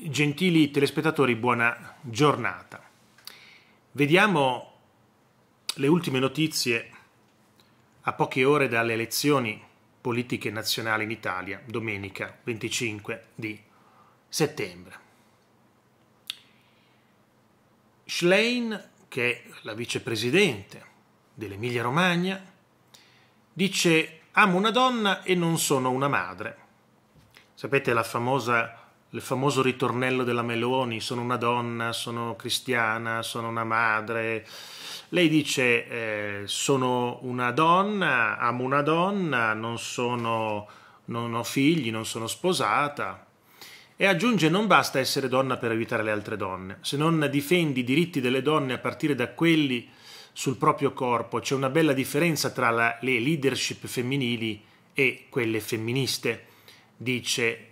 Gentili telespettatori, buona giornata. Vediamo le ultime notizie a poche ore dalle elezioni politiche nazionali in Italia, domenica 25 di settembre. Schlein, che è la vicepresidente dell'Emilia Romagna, dice amo una donna e non sono una madre. Sapete la famosa il famoso ritornello della Meloni, sono una donna, sono cristiana, sono una madre. Lei dice eh, sono una donna, amo una donna, non, sono, non ho figli, non sono sposata. E aggiunge non basta essere donna per aiutare le altre donne, se non difendi i diritti delle donne a partire da quelli sul proprio corpo c'è una bella differenza tra la, le leadership femminili e quelle femministe, dice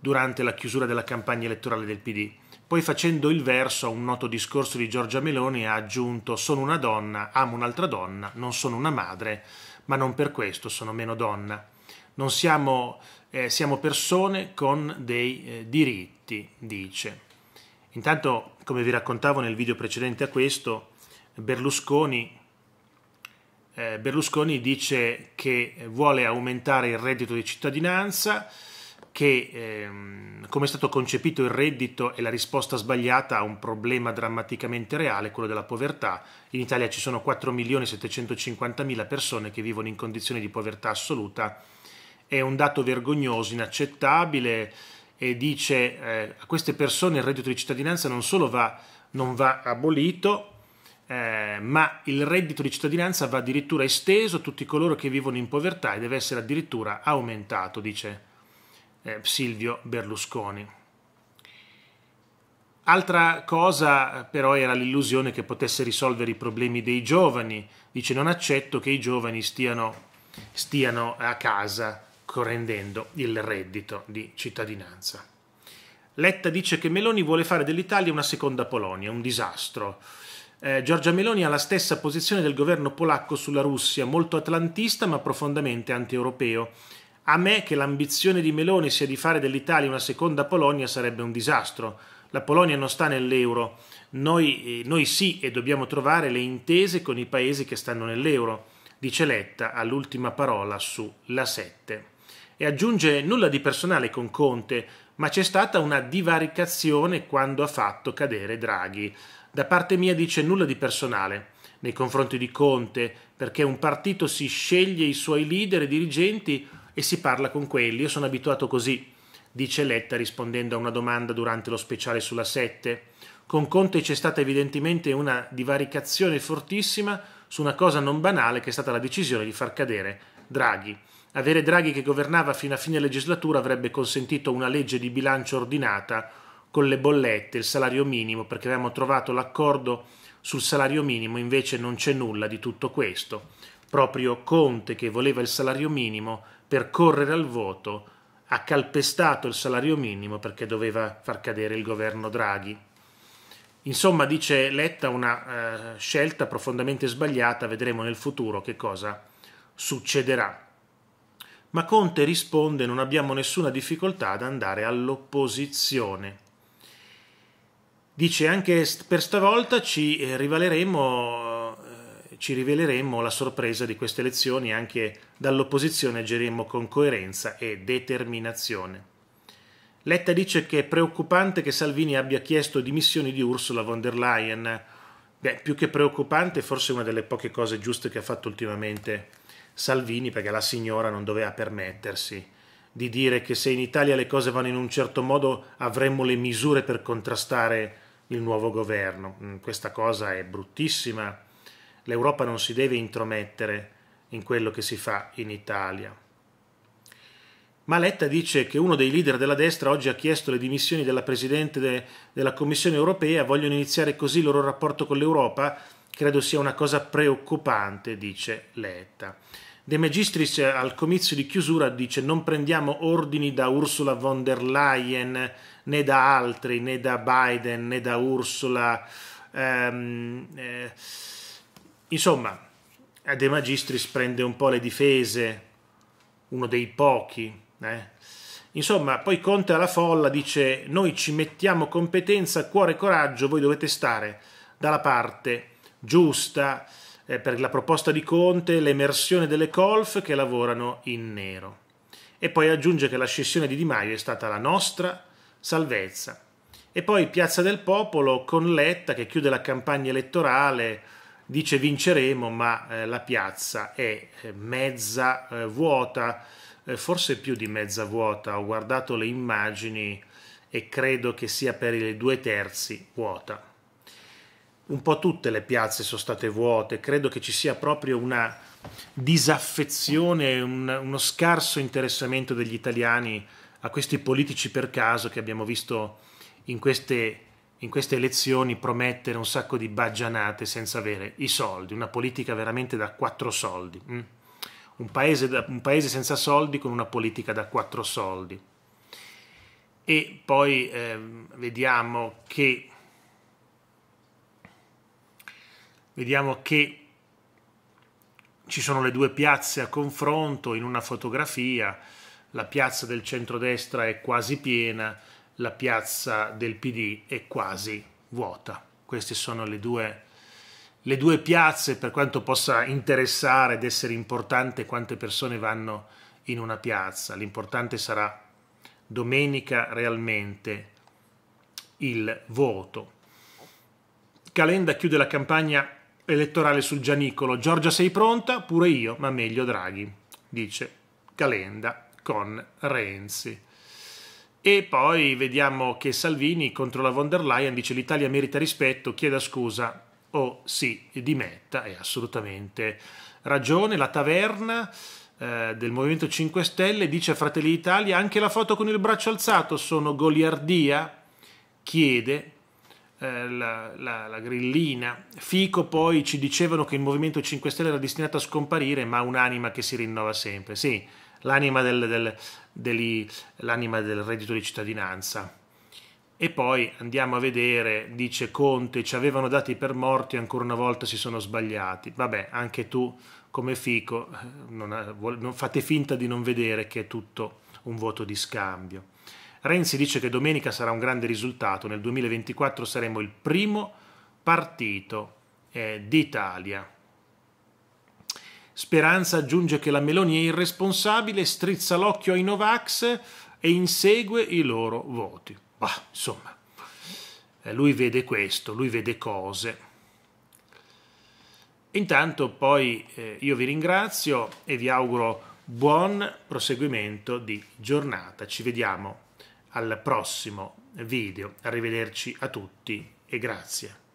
durante la chiusura della campagna elettorale del PD. Poi facendo il verso a un noto discorso di Giorgia Meloni ha aggiunto sono una donna, amo un'altra donna, non sono una madre, ma non per questo sono meno donna. Non siamo, eh, siamo persone con dei eh, diritti, dice. Intanto, come vi raccontavo nel video precedente a questo, Berlusconi, eh, Berlusconi dice che vuole aumentare il reddito di cittadinanza, che ehm, come è stato concepito il reddito è la risposta sbagliata a un problema drammaticamente reale, quello della povertà. In Italia ci sono 4.750.000 persone che vivono in condizioni di povertà assoluta. È un dato vergognoso, inaccettabile e dice eh, a queste persone il reddito di cittadinanza non solo va, non va abolito, eh, ma il reddito di cittadinanza va addirittura esteso a tutti coloro che vivono in povertà e deve essere addirittura aumentato, dice eh, Silvio Berlusconi. Altra cosa però era l'illusione che potesse risolvere i problemi dei giovani. Dice non accetto che i giovani stiano, stiano a casa correndendo il reddito di cittadinanza. Letta dice che Meloni vuole fare dell'Italia una seconda Polonia, un disastro. Eh, Giorgia Meloni ha la stessa posizione del governo polacco sulla Russia, molto atlantista ma profondamente anti-europeo a me che l'ambizione di Meloni sia di fare dell'Italia una seconda Polonia sarebbe un disastro. La Polonia non sta nell'euro, noi, eh, noi sì e dobbiamo trovare le intese con i paesi che stanno nell'euro, dice Letta all'ultima parola su La 7. E aggiunge nulla di personale con Conte, ma c'è stata una divaricazione quando ha fatto cadere Draghi. Da parte mia dice nulla di personale nei confronti di Conte, perché un partito si sceglie i suoi leader e dirigenti e si parla con quelli. Io sono abituato così, dice Letta rispondendo a una domanda durante lo speciale sulla 7. Con Conte c'è stata evidentemente una divaricazione fortissima su una cosa non banale che è stata la decisione di far cadere Draghi. Avere Draghi che governava fino a fine legislatura avrebbe consentito una legge di bilancio ordinata con le bollette, il salario minimo, perché avevamo trovato l'accordo sul salario minimo, invece non c'è nulla di tutto questo. Proprio Conte, che voleva il salario minimo, per correre al voto ha calpestato il salario minimo perché doveva far cadere il governo Draghi. Insomma, dice Letta, una eh, scelta profondamente sbagliata, vedremo nel futuro che cosa succederà. Ma Conte risponde non abbiamo nessuna difficoltà ad andare all'opposizione. Dice anche per stavolta ci eh, rivaleremo ci riveleremmo la sorpresa di queste elezioni e anche dall'opposizione agiremmo con coerenza e determinazione. Letta dice che è preoccupante che Salvini abbia chiesto dimissioni di Ursula von der Leyen. Beh, più che preoccupante, forse una delle poche cose giuste che ha fatto ultimamente Salvini, perché la signora non doveva permettersi di dire che se in Italia le cose vanno in un certo modo avremmo le misure per contrastare il nuovo governo. Mm, questa cosa è bruttissima l'Europa non si deve intromettere in quello che si fa in Italia. Ma Letta dice che uno dei leader della destra oggi ha chiesto le dimissioni della Presidente de- della Commissione europea, vogliono iniziare così il loro rapporto con l'Europa? Credo sia una cosa preoccupante, dice Letta. De Magistris al comizio di chiusura dice non prendiamo ordini da Ursula von der Leyen, né da altri, né da Biden, né da Ursula. Um, eh, Insomma, eh, De Magistris prende un po' le difese, uno dei pochi. Eh? Insomma, poi Conte alla folla dice noi ci mettiamo competenza, cuore e coraggio, voi dovete stare dalla parte giusta eh, per la proposta di Conte, l'emersione delle colf che lavorano in nero. E poi aggiunge che la scissione di Di Maio è stata la nostra salvezza. E poi Piazza del Popolo con Letta che chiude la campagna elettorale, dice vinceremo, ma eh, la piazza è eh, mezza eh, vuota, eh, forse più di mezza vuota. Ho guardato le immagini e credo che sia per i due terzi vuota. Un po' tutte le piazze sono state vuote, credo che ci sia proprio una disaffezione, un, uno scarso interessamento degli italiani a questi politici per caso che abbiamo visto in queste in queste elezioni promettere un sacco di baggianate senza avere i soldi, una politica veramente da quattro soldi. Mm? Un, paese un paese senza soldi con una politica da quattro soldi. E poi eh, vediamo che vediamo che ci sono le due piazze a confronto in una fotografia, la piazza del centrodestra è quasi piena, la piazza del PD è quasi vuota. Queste sono le due, le due piazze, per quanto possa interessare ed essere importante quante persone vanno in una piazza. L'importante sarà domenica realmente il voto. Calenda chiude la campagna elettorale sul Gianicolo. Giorgia sei pronta? Pure io, ma meglio Draghi, dice Calenda con Renzi. E poi vediamo che Salvini contro la von der Leyen dice l'Italia merita rispetto, chieda scusa o oh, si sì, dimetta, è assolutamente ragione. La taverna eh, del Movimento 5 Stelle dice a Fratelli d'Italia anche la foto con il braccio alzato sono goliardia, chiede eh, la, la, la grillina. Fico poi ci dicevano che il Movimento 5 Stelle era destinato a scomparire ma un'anima che si rinnova sempre. Sì, l'anima del, del, degli, l'anima del reddito di cittadinanza. E poi andiamo a vedere, dice Conte, ci avevano dati per morti, ancora una volta si sono sbagliati. Vabbè, anche tu come Fico non, non fate finta di non vedere che è tutto un voto di scambio. Renzi dice che domenica sarà un grande risultato, nel 2024 saremo il primo partito eh, d'Italia. Speranza aggiunge che la Meloni è irresponsabile, strizza l'occhio ai Novax e insegue i loro voti. Bah, insomma, eh, lui vede questo, lui vede cose. Intanto poi eh, io vi ringrazio e vi auguro buon proseguimento di giornata. Ci vediamo al prossimo video. Arrivederci a tutti e grazie.